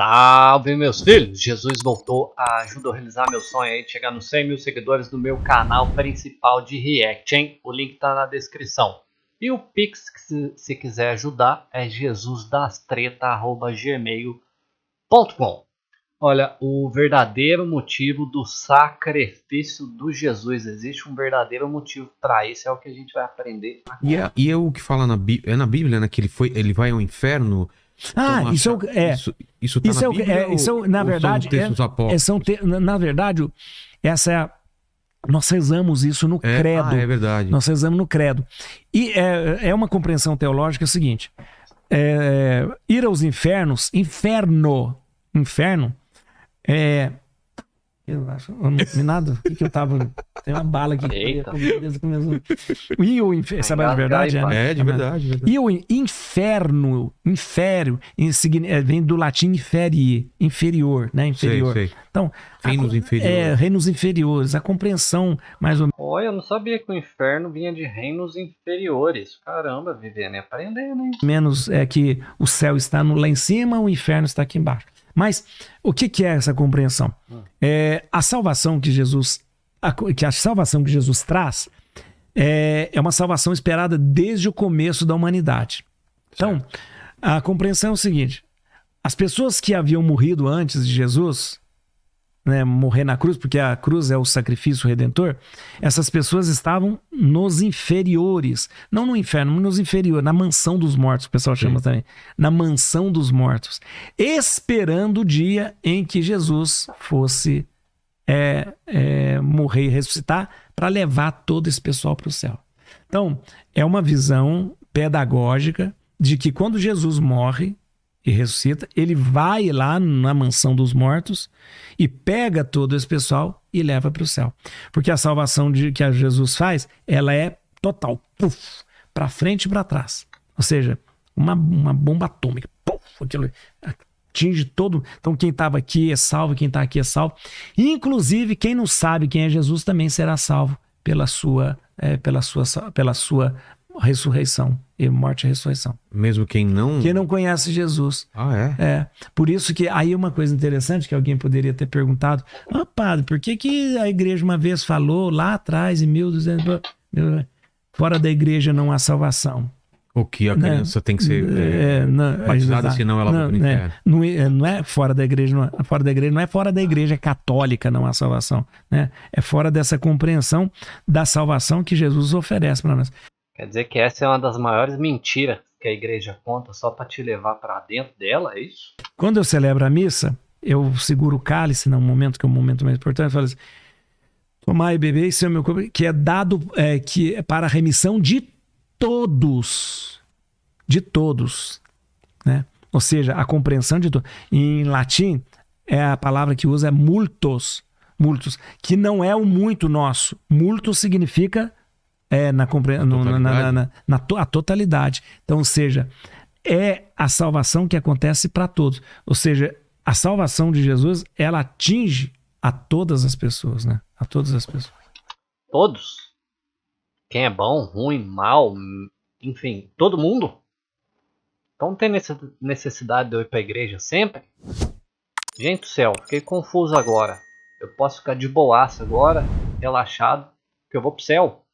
Salve meus filhos! Jesus voltou, ajuda a realizar meu sonho aí de chegar nos 100 mil seguidores do meu canal principal de React, hein? O link tá na descrição. E o Pix, que se, quiser ajudar, é jesusdastreta.gmail.com Olha, o verdadeiro motivo do sacrifício do Jesus. Existe um verdadeiro motivo para isso, é o que a gente vai aprender agora. E é, e é o que fala na Bíblia, é na Bíblia, né? Que ele, foi, ele vai ao inferno ah, então, isso chá. É, é, isso, isso, tá isso é, Bíblia, é, isso é na verdade é- são, é, são te, na, na verdade essa é a, nós rezamos isso no é? credo. Ah, é verdade. Nós rezamos no credo. E é, é uma compreensão teológica é o seguinte: é, ir aos infernos, inferno, inferno, é. Eu acho, eu não, nada, o que, que eu tava. Tem uma bala aqui. Eita. E o inferno. Sabe de verdade? Né? É, de verdade, verdade. E o inferno, inferno, é, vem do latim inferi, inferior, né? Inferior. Sei, sei. Então, reinos inferiores. É, reinos inferiores. A compreensão, mais ou menos. Olha, eu não sabia que o inferno vinha de reinos inferiores. Caramba, vivendo e aprendendo, hein? Menos é que o céu está no, lá em cima, o inferno está aqui embaixo. Mas o que, que é essa compreensão? Hum. É, a salvação que Jesus a, que a salvação que Jesus traz é, é uma salvação esperada desde o começo da humanidade. Então, a compreensão é o seguinte: as pessoas que haviam morrido antes de Jesus, né, morrer na cruz, porque a cruz é o sacrifício redentor, essas pessoas estavam nos inferiores. Não no inferno, mas nos inferiores, na mansão dos mortos, o pessoal chama também. Na mansão dos mortos. Esperando o dia em que Jesus fosse é, é, morrer e ressuscitar para levar todo esse pessoal para o céu. Então, é uma visão pedagógica de que quando Jesus morre e ressuscita, ele vai lá na mansão dos mortos e pega todo esse pessoal e leva para o céu. Porque a salvação de, que a Jesus faz, ela é total, puf, para frente e para trás. Ou seja, uma, uma bomba atômica, puf, aquilo, atinge todo. Então, quem estava aqui é salvo, quem está aqui é salvo. Inclusive, quem não sabe quem é Jesus também será salvo pela sua, é, pela sua, pela sua ressurreição e morte e ressurreição. Mesmo quem não quem não conhece Jesus. Ah, é. É. Por isso que aí uma coisa interessante que alguém poderia ter perguntado, ah, padre, por que que a igreja uma vez falou lá atrás em 1200 fora da igreja não há salvação? O que a criança tem que ser é, é, é, é batizada, senão ela não, vai brincar. É. Não, é, não é fora da igreja, não é fora da igreja, não é fora da igreja católica, não há salvação. Né? É fora dessa compreensão da salvação que Jesus oferece para nós. Quer dizer que essa é uma das maiores mentiras que a igreja conta só para te levar para dentro dela, é isso? Quando eu celebro a missa, eu seguro o cálice num né, momento que é o momento mais importante, eu falo assim: tomar e beber, isso é meu corpo, que é dado é, que é para a remissão de todos, de todos, né? Ou seja, a compreensão de todos. Em latim, é a palavra que usa é multos, multos, que não é o muito nosso. Multos significa é, na, compre... na, na, na, na a totalidade. Então, ou seja, é a salvação que acontece para todos. Ou seja, a salvação de Jesus, ela atinge a todas as pessoas, né? A todas as pessoas. Todos? quem é bom, ruim, mal, enfim, todo mundo. Então tem necessidade de eu ir para a igreja sempre? Gente do céu, fiquei confuso agora. Eu posso ficar de boaça agora, relaxado, que eu vou pro céu.